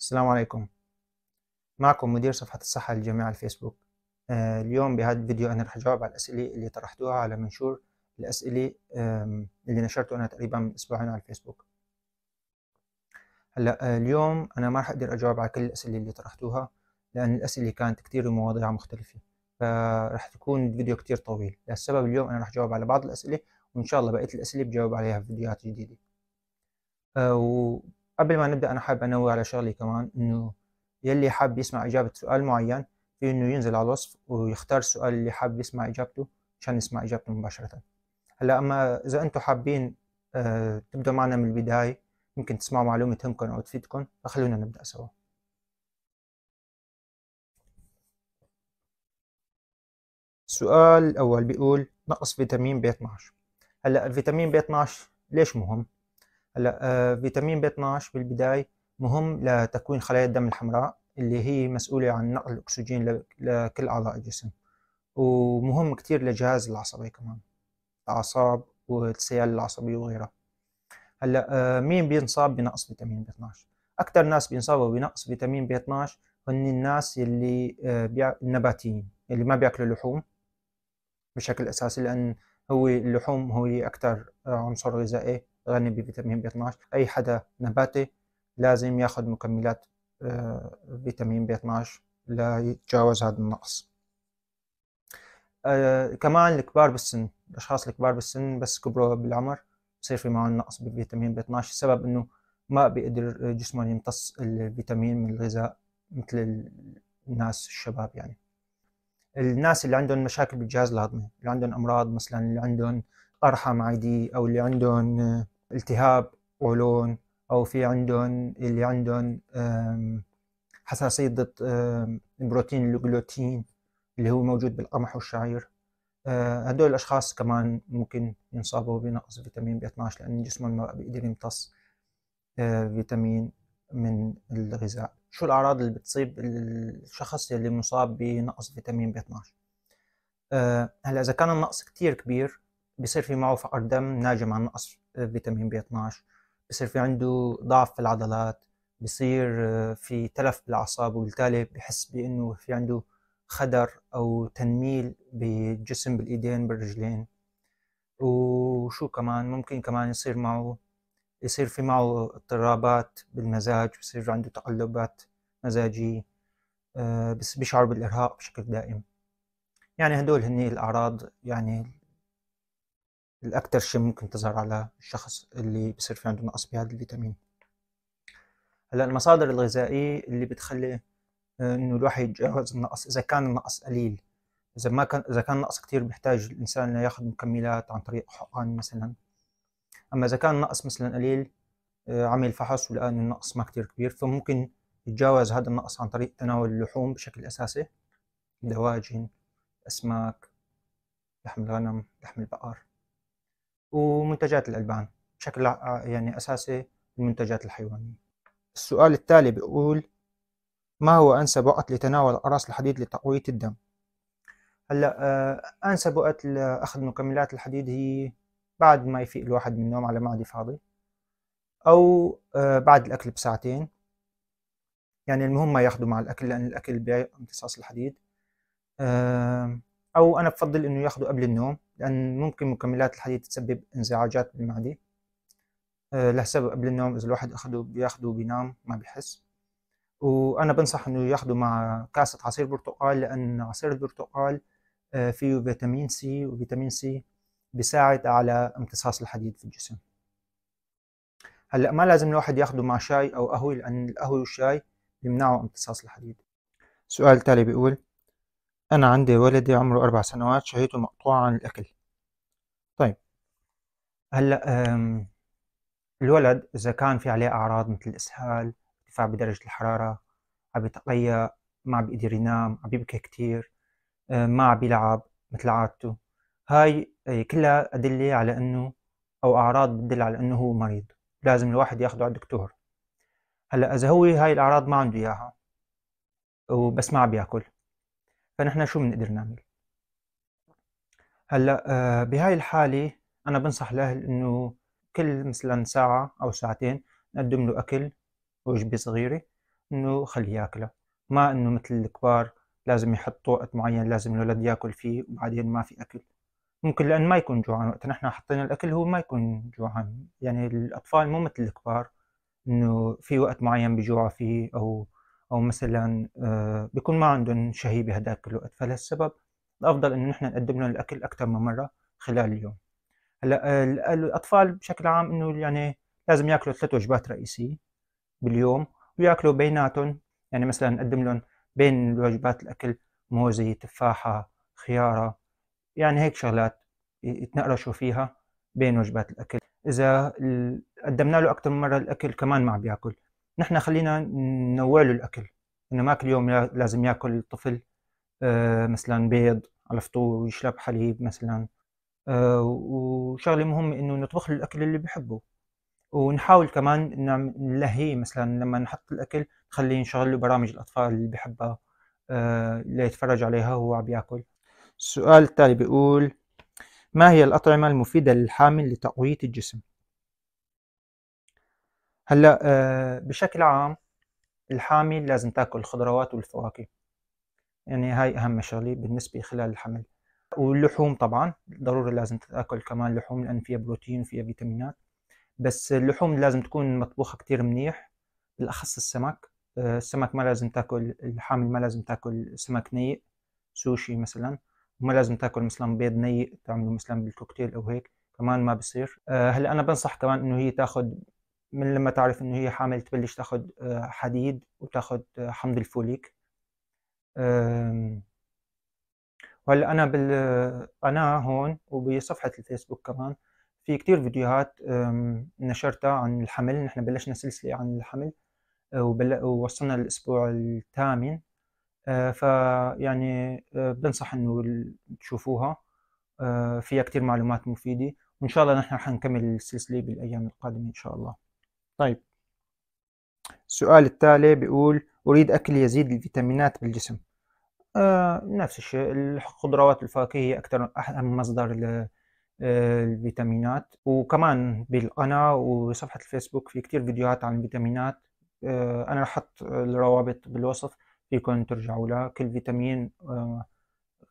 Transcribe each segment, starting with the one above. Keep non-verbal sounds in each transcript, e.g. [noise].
السلام عليكم معكم مدير صفحة الصحة على الفيسبوك آه، اليوم بهذا الفيديو أنا رح أجاوب على الأسئلة اللي طرحتوها على منشور الأسئلة اللي نشرته أنا تقريبا من أسبوعين على الفيسبوك هلا آه، اليوم أنا ما رح أقدر أجاوب على كل الأسئلة اللي طرحتوها لأن الأسئلة كانت كتير ومواضيع مختلفة فرح تكون الفيديو كتير طويل لهالسبب اليوم أنا رح أجاوب على بعض الأسئلة وإن شاء الله بقية الأسئلة بجاوب عليها في فيديوهات جديدة آه، قبل ما نبدا انا حابب انوه على شغلي كمان انه يلي حاب يسمع اجابه سؤال معين في انه ينزل على الوصف ويختار السؤال اللي حاب يسمع اجابته عشان يسمع اجابته مباشره هلا اما اذا انتم حابين أه تبدأ معنا من البداية ممكن تسمعوا معلومة تهمكم أو تفيدكم فخلونا نبدأ سوا السؤال الأول بيقول نقص فيتامين بي 12 هلا الفيتامين بي 12 ليش مهم؟ هلا آه، فيتامين بي 12 بالبداية مهم لتكوين خلايا الدم الحمراء اللي هي مسؤولة عن نقل الأكسجين لكل أعضاء الجسم ومهم كتير للجهاز العصبي كمان الأعصاب والسيال العصبية وغيرها هلا آه، مين بينصاب بنقص فيتامين بي 12 أكتر ناس بينصابوا بنقص فيتامين بي 12 هن الناس اللي آه، النباتيين اللي ما بياكلوا لحوم بشكل أساسي لأن هو اللحوم هو أكتر عنصر غذائي غني بفيتامين بي 12 اي حدا نباتي لازم ياخذ مكملات آه، فيتامين بي 12 لا يتجاوز هذا النقص آه، كمان الكبار بالسن الاشخاص الكبار بالسن بس كبروا بالعمر بصير في معهم نقص بالفيتامين بي 12 السبب انه ما بيقدر جسمه يمتص الفيتامين من الغذاء مثل الناس الشباب يعني الناس اللي عندهم مشاكل بالجهاز الهضمي اللي عندهم امراض مثلا اللي عندهم أرحم عادي أو اللي عندهم آه، التهاب قولون أو في عندهم اللي عندهم حساسية ضد بروتين الجلوتين اللي هو موجود بالقمح والشعير آه، هدول الأشخاص كمان ممكن ينصابوا بنقص فيتامين بي 12 لأن جسمهم ما بيقدر يمتص آه، فيتامين من الغذاء شو الأعراض اللي بتصيب الشخص اللي مصاب بنقص فيتامين بي 12 هلا إذا كان النقص كتير كبير بصير في معه فقر دم ناجم عن نقص فيتامين بي 12 بصير في عنده ضعف في العضلات بصير آه، في تلف بالأعصاب وبالتالي بحس بأنه في عنده خدر أو تنميل بالجسم بالإيدين بالرجلين وشو كمان ممكن كمان يصير معه يصير في معه اضطرابات بالمزاج بصير عنده تقلبات مزاجية آه، بس بيشعر بالإرهاق بشكل دائم يعني هدول هني الأعراض يعني الأكتر شيء ممكن تظهر على الشخص اللي بصير في عنده نقص بهذا الفيتامين هلا المصادر الغذائية اللي بتخلي آه، إنه الواحد يتجاوز النقص إذا كان النقص قليل إذا ما كان إذا كان النقص كتير بيحتاج الإنسان ياخذ مكملات عن طريق حقن مثلا أما إذا كان النقص مثلا قليل آه، عمل فحص ولقى إنه النقص ما كتير كبير فممكن يتجاوز هذا النقص عن طريق تناول اللحوم بشكل أساسي دواجن أسماك لحم الغنم لحم البقر ومنتجات الألبان بشكل يعني أساسي المنتجات الحيوانية السؤال التالي بيقول ما هو أنسب وقت لتناول أقراص الحديد لتقوية الدم؟ هلا آه، أنسب وقت لأخذ مكملات الحديد هي بعد ما يفيق الواحد من النوم على معدة فاضي أو آه، بعد الأكل بساعتين يعني المهم ما ياخذوا مع الأكل لأن الأكل بيمتصاص الحديد آه، أو أنا بفضل إنه ياخذوا قبل النوم لأن ممكن مكملات الحديد تسبب انزعاجات بالمعدة آه، له سبب قبل النوم إذا الواحد أخده بياخده بينام ما بيحس وأنا بنصح إنه ياخده مع كاسة عصير برتقال لأن عصير البرتقال آه، فيه فيتامين سي وفيتامين سي بيساعد على امتصاص الحديد في الجسم هلا ما لازم الواحد ياخده مع شاي أو قهوة لأن القهوة والشاي بيمنعوا امتصاص الحديد سؤال تالي بيقول أنا عندي ولدي عمره أربع سنوات شهيته مقطوعة عن الأكل طيب هلا الولد إذا كان في عليه أعراض مثل الإسهال ارتفاع بدرجة الحرارة عم يتقيأ ما عم بيقدر ينام عم يبكي كتير آه، ما عم يلعب مثل عادته هاي آه، كلها أدلة على أنه أو أعراض بتدل على أنه هو مريض لازم الواحد ياخده على الدكتور هلا إذا هو هاي الأعراض ما عنده إياها وبس ما عم بياكل فنحن شو بنقدر نعمل هلا آه، بهاي الحالة أنا بنصح الأهل إنه كل مثلا ساعة أو ساعتين نقدم له أكل وجبة صغيرة إنه خليه ياكلها ما إنه مثل الكبار لازم يحطوا وقت معين لازم الولد ياكل فيه وبعدين ما في أكل ممكن لأن ما يكون جوعان وقت نحن حطينا الأكل هو ما يكون جوعان يعني الأطفال مو مثل الكبار إنه في وقت معين بجوع فيه أو او مثلا آه، بيكون ما عندهم شهيه بهداك الوقت فلهالسبب الافضل انه نحن نقدم لهم الاكل اكثر من مره خلال اليوم هلا آه، الاطفال بشكل عام انه يعني لازم ياكلوا ثلاث وجبات رئيسيه باليوم وياكلوا بيناتهم يعني مثلا نقدم لهم بين وجبات الاكل موزه تفاحه خياره يعني هيك شغلات يتنقرشوا فيها بين وجبات الاكل اذا قدمنا له اكثر من مره الاكل كمان ما عم بياكل نحن خلينا ننوع له الاكل انه ما كل يوم لازم ياكل الطفل آه، مثلا بيض على الفطور ويشرب حليب مثلا آه، وشغله مهمه انه نطبخ له الاكل اللي بحبه ونحاول كمان نعم- نلهيه مثلا لما نحط الاكل نخليه نشغل له برامج الاطفال اللي بحبها آه، ليتفرج عليها وهو عم ياكل السؤال التالي بيقول ما هي الأطعمة المفيدة للحامل لتقوية الجسم؟ هلا آه، بشكل عام الحامل لازم تاكل الخضروات والفواكه يعني هاي اهم شغله بالنسبه خلال الحمل واللحوم طبعا ضروري لازم تاكل كمان لحوم لان فيها بروتين وفيها فيتامينات بس اللحوم لازم تكون مطبوخه كتير منيح بالاخص السمك آه، السمك ما لازم تاكل الحامل ما لازم تاكل سمك نيء سوشي مثلا وما لازم تاكل مثلا بيض نيء تعمله مثلا بالكوكتيل او هيك كمان ما بصير آه، هلا انا بنصح كمان انه هي تاخذ من لما تعرف انه هي حامل تبلش تاخد آه، حديد وتاخد آه، حمض الفوليك وهلا أنا بال أنا هون وبصفحة الفيسبوك كمان في كتير فيديوهات نشرتها عن الحمل نحن بلشنا سلسلة عن الحمل آه، ووصلنا الاسبوع الثامن فيعني بنصح إنه تشوفوها فيها كتير معلومات مفيدة وإن شاء الله نحن حنكمل السلسلة بالأيام القادمة إن شاء الله طيب السؤال التالي بيقول أريد أكل يزيد الفيتامينات بالجسم آه نفس الشيء الخضروات هي أكثر أهم مصدر آه، الفيتامينات وكمان بالقناة وصفحة الفيسبوك في كتير فيديوهات عن الفيتامينات آه أنا رح أحط الروابط بالوصف فيكم ترجعوا لها كل فيتامين آه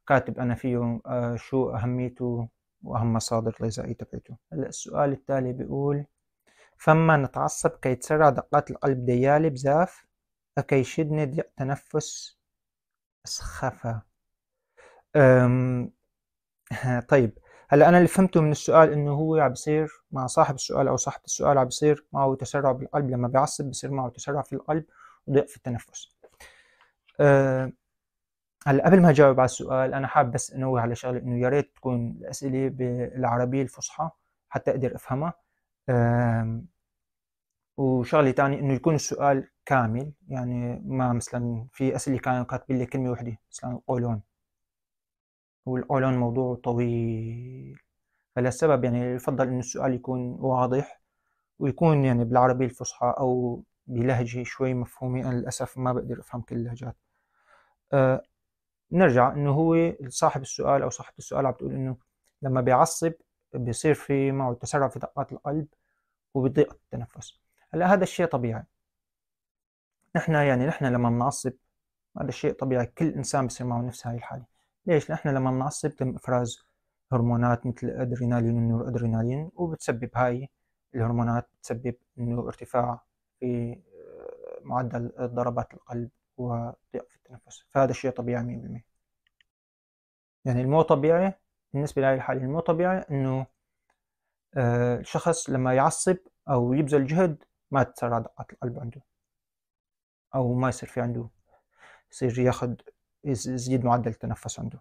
كاتب أنا فيه آه شو أهميته وأهم مصادر الغذائية تبعته هلا السؤال التالي بيقول فما نتعصب كيتسرع دقات القلب ديالي بزاف كيشدني ضيق تنفس سخافة أم... [laughs] طيب هلا انا اللي فهمته من السؤال انه هو عم بصير مع صاحب السؤال او صاحبة السؤال عم بصير معه تسرع بالقلب لما بيعصب بصير معه تسرع في القلب وضيق في التنفس أه هلا قبل ما اجاوب على السؤال انا حابب بس انوه على شغله انه يا ريت تكون الاسئله بالعربيه الفصحى حتى اقدر افهمها وشغله تاني انه يكون السؤال كامل يعني ما مثلا في اسئله كانوا كاتبين لي كلمه وحده مثلا قولون والقولون موضوع طويل فلهالسبب يعني يفضل انه السؤال يكون واضح ويكون يعني بالعربية الفصحى أو بلهجة شوي مفهومة أنا للأسف ما بقدر أفهم كل اللهجات أه نرجع إنه هو صاحب السؤال أو صاحبة السؤال عم بتقول إنه لما بيعصب بيصير في معه تسرع في دقات القلب وبيضيق التنفس هلا هذا الشيء طبيعي نحن يعني نحن لما بنعصب هذا الشيء طبيعي كل انسان بصير معه نفس هاي الحاله ليش نحن لما بنعصب تم افراز هرمونات مثل الادرينالين والنور ادرينالين وبتسبب هاي الهرمونات بتسبب انه ارتفاع في آه، معدل ضربات القلب وضيق في التنفس فهذا الشيء طبيعي 100% يعني المو طبيعي بالنسبة لهي الحالة المو طبيعي انه الشخص آه، لما يعصب أو يبذل جهد ما تتراجع القلب عنده أو ما يصير في عنده يصير ياخد يزيد معدل التنفس عنده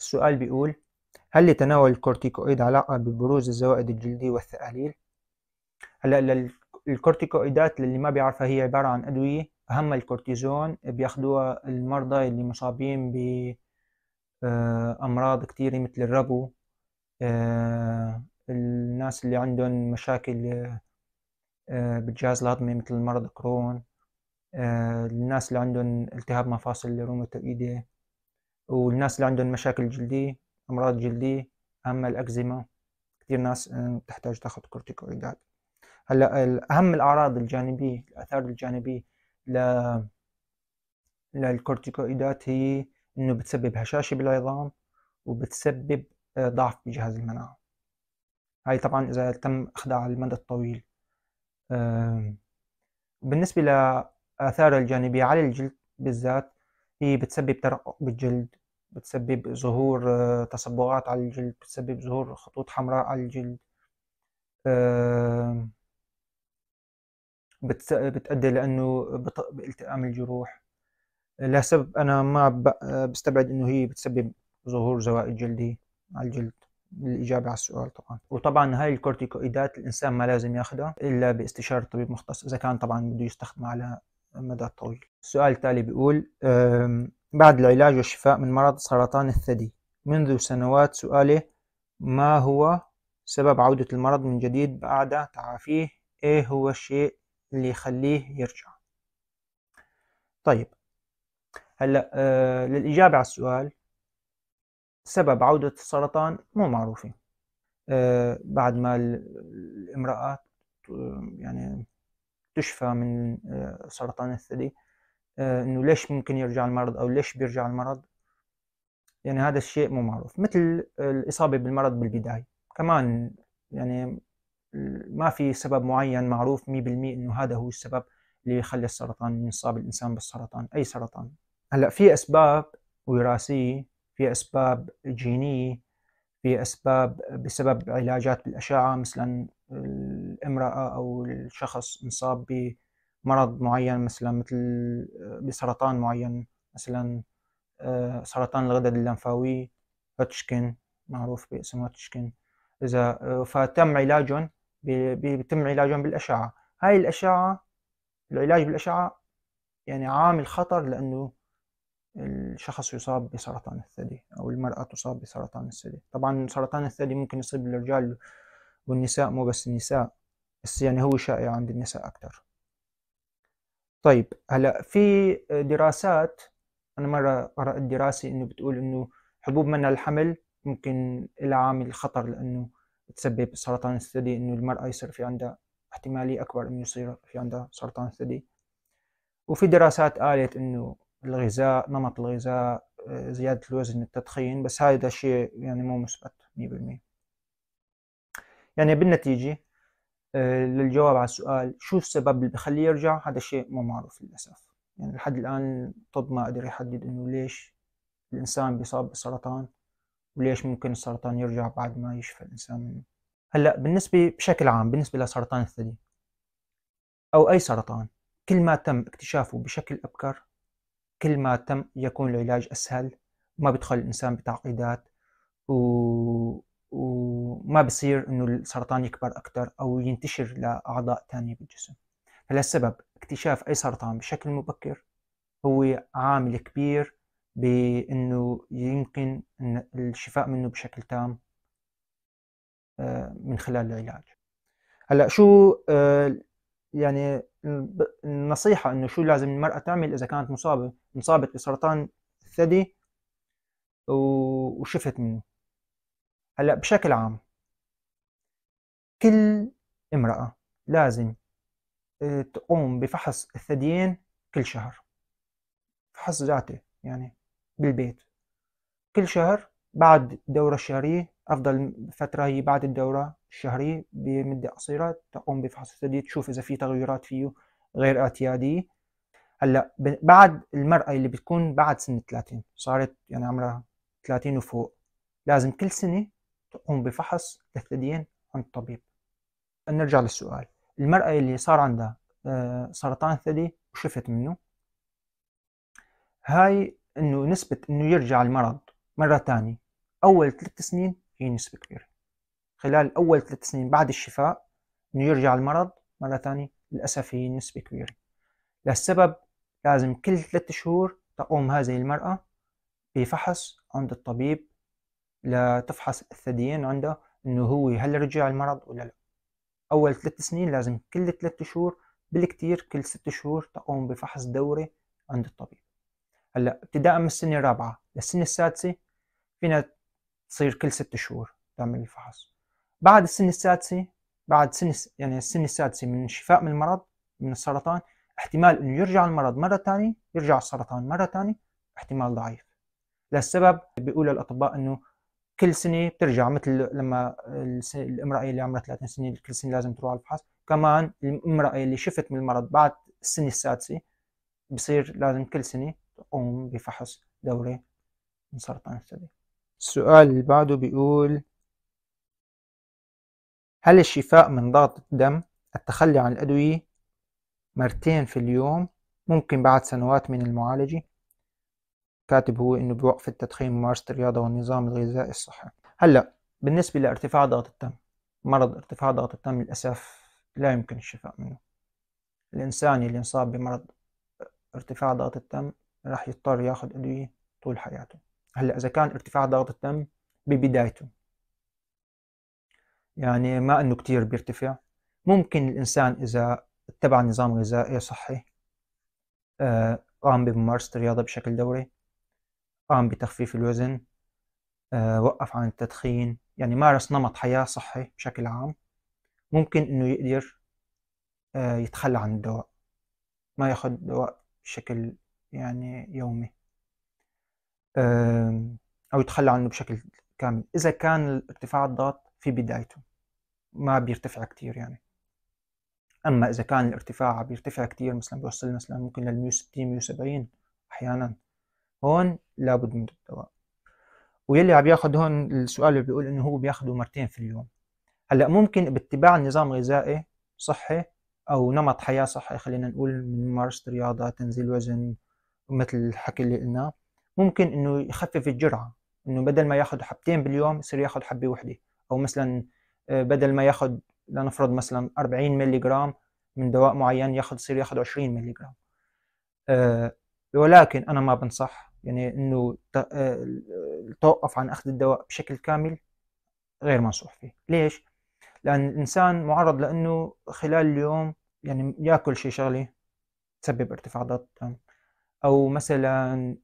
السؤال بيقول هل لتناول الكورتيكويد علاقة ببروز الزوائد الجلدية والثقاليل؟ هلا الكورتيكويدات اللي ما بيعرفها هي عبارة عن أدوية أهم الكورتيزون بياخدوها المرضى اللي مصابين بأمراض آه، كتيرة مثل الربو آه، الناس اللي عندهم مشاكل آه، آه، بالجهاز الهضمي مثل مرض كرون الناس اللي عندهم التهاب مفاصل روماتويدية والناس اللي عندهم مشاكل جلدية أمراض جلدية أما الأكزيما كثير ناس تحتاج تاخذ كورتيكويدات هلا أهم الأعراض الجانبية الآثار الجانبية ل للكورتيكويدات هي إنه بتسبب هشاشة بالعظام وبتسبب ضعف بجهاز المناعة هاي طبعا إذا تم أخذها على المدى الطويل بالنسبة لآثار الجانبية على الجلد بالذات هي بتسبب ترقق بالجلد بتسبب ظهور آه، تصبغات على الجلد بتسبب ظهور خطوط حمراء على الجلد بتأدي لأنه بالتئام الجروح لسبب أنا ما بستبعد أنه هي بتسبب ظهور زوائد جلدي على الجلد الإجابة على السؤال طبعا وطبعا هاي الكورتيكويدات الإنسان ما لازم ياخدها إلا باستشارة طبيب مختص إذا كان طبعا بده يستخدمها على مدى طويل السؤال التالي بيقول بعد العلاج والشفاء من مرض سرطان الثدي منذ سنوات سؤالي ما هو سبب عودة المرض من جديد بعد تعافيه إيه هو الشيء اللي يخليه يرجع طيب هلا آه، للإجابة على السؤال سبب عودة السرطان مو معروفين آه، بعد ما الامرأة يعني تشفى من آه، سرطان الثدي آه، انه ليش ممكن يرجع المرض او ليش بيرجع المرض يعني هذا الشيء مو معروف مثل الإصابة بالمرض بالبداية كمان يعني ما في سبب معين معروف 100% انه هذا هو السبب اللي يخلي السرطان يصاب الانسان بالسرطان اي سرطان هلا في اسباب وراثيه في أسباب جينية في أسباب بسبب علاجات بالأشعة مثلا الامرأة أو الشخص انصاب بمرض معين مثلا مثل آه، بسرطان معين مثلا آه، سرطان الغدد اللمفاوي هوتشكن معروف باسم هوتشكن إذا آه، فتم علاجهم بيتم علاجهم بالأشعة هاي الأشعة العلاج بالأشعة يعني عامل خطر لأنه الشخص يصاب بسرطان الثدي أو المرأة تصاب بسرطان الثدي طبعا سرطان الثدي ممكن يصيب الرجال والنساء مو بس النساء بس يعني هو شائع عند النساء أكثر طيب هلا في دراسات أنا مرة قرأت دراسة إنه بتقول إنه حبوب منع الحمل ممكن لها عامل خطر لأنه تسبب سرطان الثدي إنه المرأة يصير في عندها احتمالية أكبر إنه يصير في عندها سرطان الثدي وفي دراسات قالت إنه الغذاء نمط الغذاء آه، زيادة الوزن التدخين بس هذا شيء يعني مو مثبت 100% يعني بالنتيجة آه، للجواب على السؤال شو السبب اللي بخليه يرجع هذا شيء مو معروف للأسف يعني لحد الآن الطب ما قدر يحدد إنه ليش الإنسان بيصاب بالسرطان وليش ممكن السرطان يرجع بعد ما يشفى الإنسان منه هلا بالنسبة بشكل عام بالنسبة لسرطان الثدي أو أي سرطان كل ما تم اكتشافه بشكل أبكر كل ما تم يكون العلاج أسهل ما بيدخل الإنسان بتعقيدات و... وما بصير إنه السرطان يكبر أكثر أو ينتشر لأعضاء ثانية بالجسم هلا السبب اكتشاف أي سرطان بشكل مبكر هو عامل كبير بإنه يمكن الشفاء منه بشكل تام آه، من خلال العلاج هلا شو آه، يعني النصيحة انه شو لازم المرأة تعمل اذا كانت مصابة مصابة بسرطان الثدي وشفت منه هلا بشكل عام كل امرأة لازم آه، تقوم بفحص الثديين كل شهر فحص ذاتي يعني بالبيت كل شهر بعد الدورة الشهرية أفضل فترة هي بعد الدورة الشهرية بمدة قصيرة تقوم بفحص الثدي تشوف إذا في تغيرات فيه غير اعتيادية هلا بعد المرأة اللي بتكون بعد سن 30 صارت يعني عمرها 30 وفوق لازم كل سنة تقوم بفحص الثديين عند الطبيب نرجع للسؤال المرأة اللي صار عندها آه، سرطان الثدي وشفت منه هاي انه نسبة انه يرجع المرض مرة ثانية اول ثلاث سنين هي نسبة كبيرة خلال أول ثلاث سنين بعد الشفاء إنه يرجع المرض مرة ثانية للأسف هي نسبة كبيرة للسبب لازم كل ثلاث شهور تقوم هذه المرأة بفحص عند الطبيب لتفحص الثديين عنده إنه هو هل رجع المرض ولا لا أول ثلاث سنين لازم كل ثلاث شهور بالكتير كل ست شهور تقوم بفحص دوري عند الطبيب هلا ابتداء من السنة الرابعة للسنة السادسة فينا تصير كل ست شهور تعمل الفحص بعد السن السادسة بعد سن يعني السن السادسة من الشفاء من المرض من السرطان احتمال انه يرجع المرض مرة ثانية يرجع السرطان مرة ثانية احتمال ضعيف للسبب بيقول الاطباء انه كل سنة بترجع مثل لما الامرأة اللي عمرها 30 سنة كل سنة لازم تروح على الفحص كمان الامرأة اللي شفت من المرض بعد السنة السادسة بصير لازم كل سنة تقوم بفحص دورة من سرطان الثدي السؤال اللي بعده بيقول هل الشفاء من ضغط الدم التخلي عن الأدوية مرتين في اليوم ممكن بعد سنوات من المعالجة كاتب هو إنه بوقف التدخين ممارسة الرياضة والنظام الغذائي الصحي هلأ بالنسبة لارتفاع ضغط الدم مرض ارتفاع ضغط الدم للأسف لا يمكن الشفاء منه الإنسان اللي انصاب بمرض ارتفاع ضغط الدم راح يضطر ياخد أدوية طول حياته هلا اذا كان ارتفاع ضغط الدم ببدايته يعني ما انه كتير بيرتفع ممكن الانسان اذا اتبع نظام غذائي صحي آه، قام بممارسة الرياضة بشكل دوري قام بتخفيف الوزن آه، وقف عن التدخين يعني مارس نمط حياة صحي بشكل عام ممكن انه يقدر آه، يتخلى عن الدواء ما ياخذ دواء بشكل يعني يومي أو يتخلى عنه بشكل كامل إذا كان ارتفاع الضغط في بدايته ما بيرتفع كتير يعني أما إذا كان الارتفاع بيرتفع كتير مثلا بيوصل مثلا ممكن لل 160 170 أحيانا هون لابد من الدواء ويلي عم ياخد هون السؤال اللي بيقول إنه هو بياخده مرتين في اليوم هلا ممكن باتباع نظام غذائي صحي أو نمط حياة صحي خلينا نقول من ممارسة رياضة تنزيل وزن مثل الحكي اللي قلناه ممكن انه يخفف الجرعه انه بدل ما ياخذ حبتين باليوم يصير ياخذ حبه وحده او مثلا آه، بدل ما ياخذ لنفرض مثلا 40 ملي جرام من دواء معين ياخذ يصير ياخذ 20 ملي جرام آه، ولكن انا ما بنصح يعني انه آه، توقف عن اخذ الدواء بشكل كامل غير منصوح فيه ليش لان الانسان معرض لانه خلال اليوم يعني ياكل شي شغله تسبب ارتفاع ضغط الدم او مثلا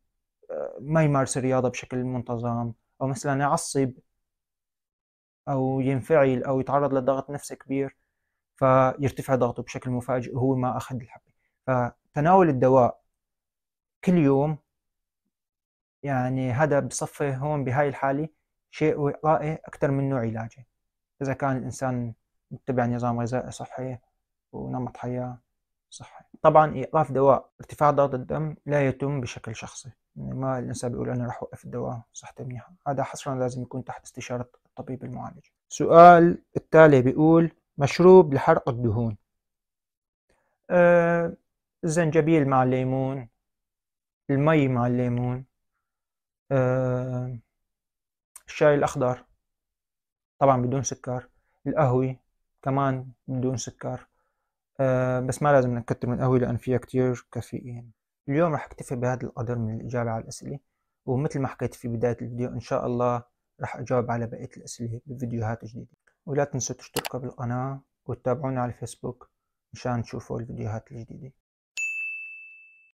ما يمارس الرياضة بشكل منتظم أو مثلا يعصب أو ينفعل أو يتعرض لضغط نفسي كبير فيرتفع ضغطه بشكل مفاجئ وهو ما أخذ الحبة فتناول الدواء كل يوم يعني هذا بصفه هون بهاي الحالة شيء وقائي أكثر منه علاجي إذا كان الإنسان متبع نظام غذائي صحي ونمط حياة صحي طبعا إيقاف دواء ارتفاع ضغط الدم لا يتم بشكل شخصي ما الإنسان بيقول أنا راح أوقف الدواء صحتي منيحة هذا حصرا لازم يكون تحت استشارة الطبيب المعالج السؤال التالي بيقول مشروب لحرق الدهون آه الزنجبيل مع الليمون المي مع الليمون آه الشاي الأخضر طبعا بدون سكر القهوة كمان بدون سكر آه بس ما لازم نكتر من القهوة لأن فيها كتير كافيين اليوم راح اكتفي بهذا القدر من الإجابة على الأسئلة ومثل ما حكيت في بداية الفيديو إن شاء الله راح أجاوب على بقية الأسئلة بفيديوهات جديدة ولا تنسوا تشتركوا بالقناة وتتابعونا على الفيسبوك مشان تشوفوا الفيديوهات الجديدة